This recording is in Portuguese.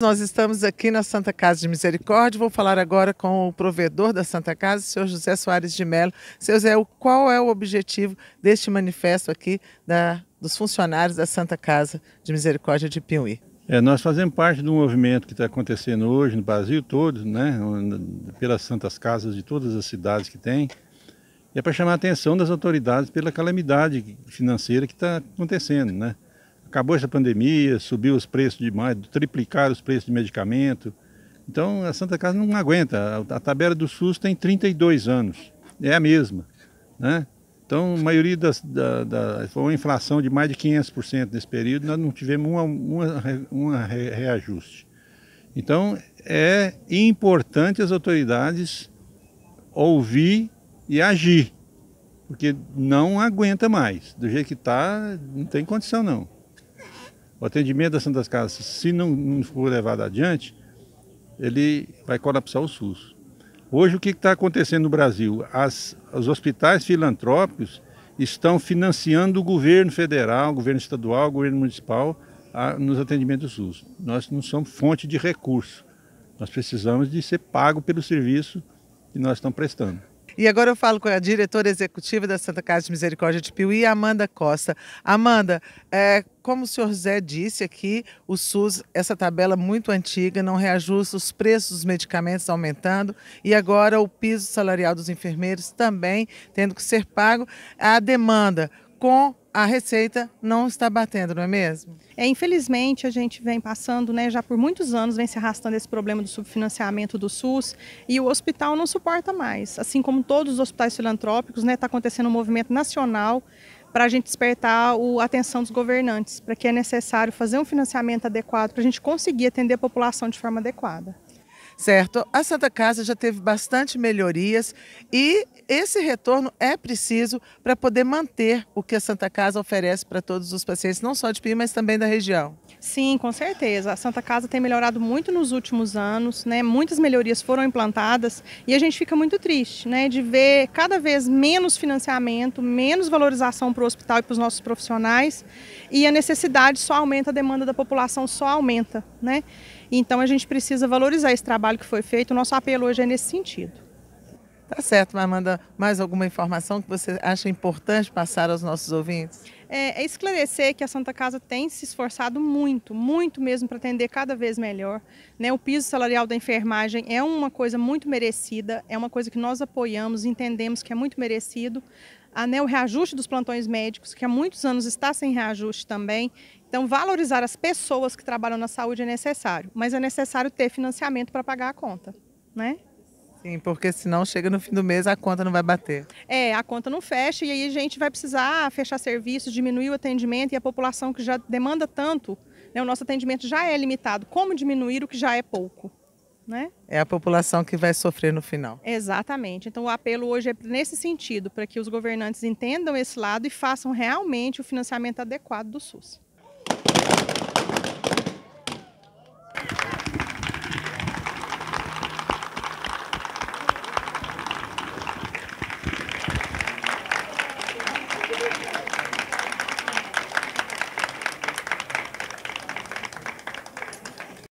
Nós estamos aqui na Santa Casa de Misericórdia. Vou falar agora com o provedor da Santa Casa, o senhor José Soares de Mello. Seu Zé, qual é o objetivo deste manifesto aqui da, dos funcionários da Santa Casa de Misericórdia de Piuí? É, nós fazemos parte do movimento que está acontecendo hoje no Brasil todo, né, pelas Santas Casas de todas as cidades que tem. E é para chamar a atenção das autoridades pela calamidade financeira que está acontecendo, né? acabou essa pandemia, subiu os preços demais, triplicaram os preços de medicamento. Então a Santa Casa não aguenta. A tabela do SUS tem 32 anos, é a mesma. Né? Então a maioria das. Da, da, foi uma inflação de mais de 500% nesse período, nós não tivemos um uma, uma reajuste. Então é importante as autoridades ouvir e agir, porque não aguenta mais. Do jeito que está, não tem condição não. O atendimento das Santas Casas, se não for levado adiante, ele vai colapsar o SUS. Hoje, o que está acontecendo no Brasil? As, os hospitais filantrópicos estão financiando o governo federal, o governo estadual, o governo municipal a, nos atendimentos do SUS. Nós não somos fonte de recurso. Nós precisamos de ser pago pelo serviço que nós estamos prestando. E agora eu falo com a diretora executiva da Santa Casa de Misericórdia de Piuí, Amanda Costa. Amanda, é, como o senhor José disse aqui, o SUS, essa tabela muito antiga, não reajusta os preços dos medicamentos aumentando e agora o piso salarial dos enfermeiros também tendo que ser pago. A demanda com a receita não está batendo, não é mesmo? É, infelizmente, a gente vem passando, né, já por muitos anos, vem se arrastando esse problema do subfinanciamento do SUS e o hospital não suporta mais. Assim como todos os hospitais filantrópicos, está né, tá acontecendo um movimento nacional para a gente despertar a atenção dos governantes, para que é necessário fazer um financiamento adequado para a gente conseguir atender a população de forma adequada certo? A Santa Casa já teve bastante melhorias e esse retorno é preciso para poder manter o que a Santa Casa oferece para todos os pacientes, não só de PI, mas também da região. Sim, com certeza. A Santa Casa tem melhorado muito nos últimos anos, né? Muitas melhorias foram implantadas e a gente fica muito triste, né, de ver cada vez menos financiamento, menos valorização para o hospital e para os nossos profissionais, e a necessidade só aumenta, a demanda da população só aumenta, né? Então a gente precisa valorizar esse trabalho que foi feito. O nosso apelo hoje é nesse sentido. Tá certo, Amanda. Mais alguma informação que você acha importante passar aos nossos ouvintes? É, é esclarecer que a Santa Casa tem se esforçado muito, muito mesmo para atender cada vez melhor. Né? O piso salarial da enfermagem é uma coisa muito merecida, é uma coisa que nós apoiamos, entendemos que é muito merecido a, né, o reajuste dos plantões médicos, que há muitos anos está sem reajuste também. Então, valorizar as pessoas que trabalham na saúde é necessário, mas é necessário ter financiamento para pagar a conta, né? Sim, porque senão chega no fim do mês a conta não vai bater. É, a conta não fecha e aí a gente vai precisar fechar serviços, diminuir o atendimento e a população que já demanda tanto, né, o nosso atendimento já é limitado. Como diminuir o que já é pouco? Né? É a população que vai sofrer no final. Exatamente. Então o apelo hoje é nesse sentido, para que os governantes entendam esse lado e façam realmente o financiamento adequado do SUS.